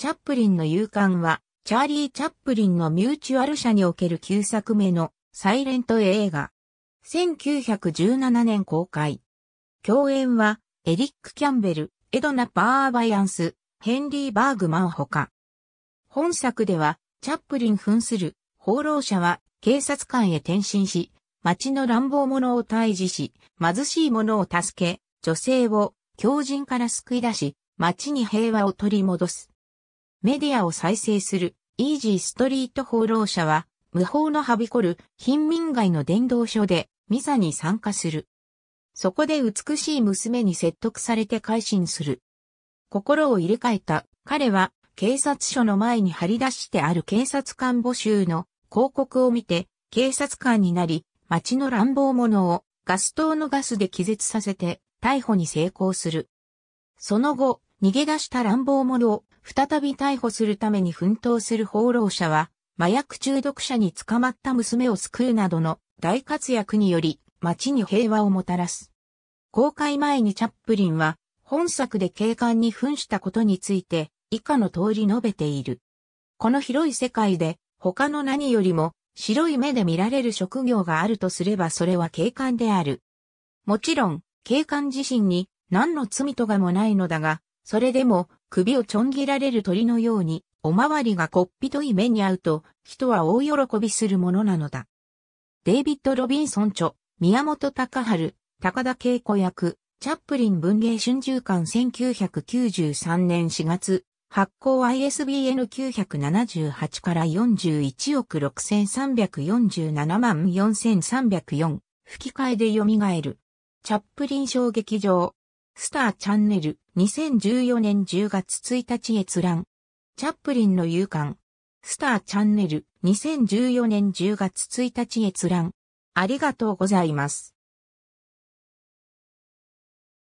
チャップリンの勇敢は、チャーリー・チャップリンのミューチュアル社における9作目のサイレント映画。1917年公開。共演は、エリック・キャンベル、エドナ・パーバイアンス、ヘンリー・バーグマンほか。本作では、チャップリン扮する放浪者は警察官へ転身し、町の乱暴者を退治し、貧しい者を助け、女性を狂人から救い出し、町に平和を取り戻す。メディアを再生するイージーストリート放浪者は、無法のはびこる貧民街の伝道所でミサに参加する。そこで美しい娘に説得されて改心する。心を入れ替えた彼は警察署の前に張り出してある警察官募集の広告を見て警察官になり街の乱暴者をガス灯のガスで気絶させて逮捕に成功する。その後逃げ出した乱暴者を再び逮捕するために奮闘する放浪者は、麻薬中毒者に捕まった娘を救うなどの大活躍により、街に平和をもたらす。公開前にチャップリンは、本作で警官に扮したことについて、以下の通り述べている。この広い世界で、他の何よりも、白い目で見られる職業があるとすればそれは警官である。もちろん、警官自身に何の罪とかもないのだが、それでも首をちょん切られる鳥のように、おまわりがこっぴどい目に遭うと、人は大喜びするものなのだ。デイビッド・ロビンソン著、宮本隆春、高田恵子役、チャップリン文芸春秋館1993年4月、発行 ISBN 978から41億6347万4304、吹き替えで蘇る。チャップリン小劇場、スターチャンネル2014年10月1日閲覧。チャップリンの勇敢。スターチャンネル2014年10月1日閲覧。ありがとうございます。